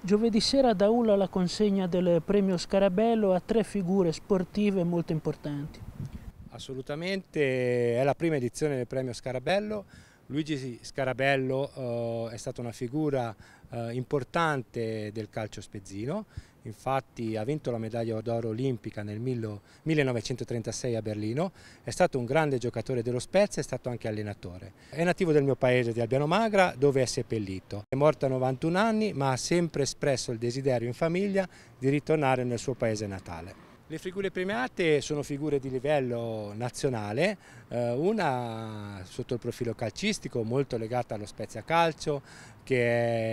Giovedì sera ad Aula la consegna del premio Scarabello a tre figure sportive molto importanti. Assolutamente, è la prima edizione del premio Scarabello, Luigi Scarabello eh, è stata una figura eh, importante del calcio spezzino, infatti ha vinto la medaglia d'oro olimpica nel 1936 a Berlino, è stato un grande giocatore dello Spezia, è stato anche allenatore. È nativo del mio paese di Albiano Magra dove è seppellito. È morto a 91 anni ma ha sempre espresso il desiderio in famiglia di ritornare nel suo paese natale. Le figure premiate sono figure di livello nazionale, eh, una sotto il profilo calcistico molto legata allo Spezia Calcio che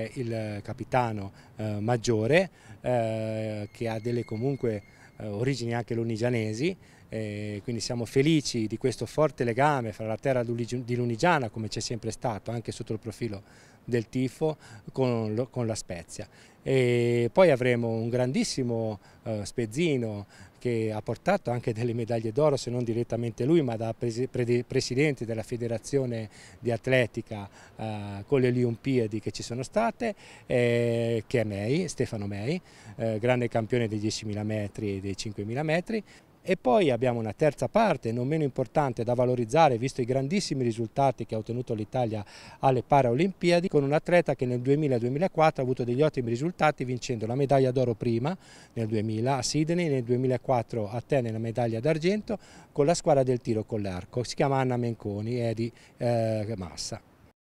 è il capitano eh, maggiore eh, che ha delle comunque origini anche lunigianesi e quindi siamo felici di questo forte legame fra la terra di Lunigiana, come c'è sempre stato, anche sotto il profilo del tifo, con, con la Spezia. E poi avremo un grandissimo eh, spezzino che ha portato anche delle medaglie d'oro, se non direttamente lui, ma da presi, pre, presidente della federazione di atletica eh, con le Olimpiadi che ci sono state, eh, che è Mei, Stefano Mei, eh, grande campione dei 10.000 metri e dei 5.000 metri. E poi abbiamo una terza parte, non meno importante, da valorizzare, visto i grandissimi risultati che ha ottenuto l'Italia alle Paralimpiadi, con un atleta che nel 2000-2004 ha avuto degli ottimi risultati vincendo la medaglia d'oro prima nel 2000 a Sydney, nel 2004 a Atene la medaglia d'argento con la squadra del tiro con l'arco. Si chiama Anna Menconi, è di eh, Massa.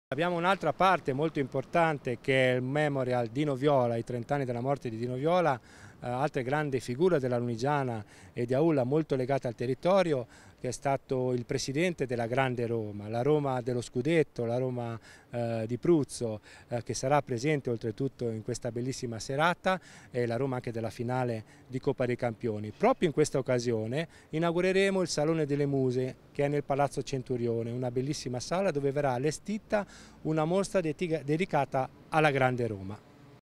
Abbiamo un'altra parte molto importante che è il Memorial Dino Viola, i 30 anni della morte di Dino Viola, eh, altre grandi figure della Lunigiana e di Aulla molto legate al territorio che è stato il presidente della grande Roma, la Roma dello Scudetto, la Roma eh, di Pruzzo eh, che sarà presente oltretutto in questa bellissima serata e la Roma anche della finale di Coppa dei Campioni. Proprio in questa occasione inaugureremo il Salone delle Muse che è nel Palazzo Centurione, una bellissima sala dove verrà allestita una mostra dedicata alla grande Roma.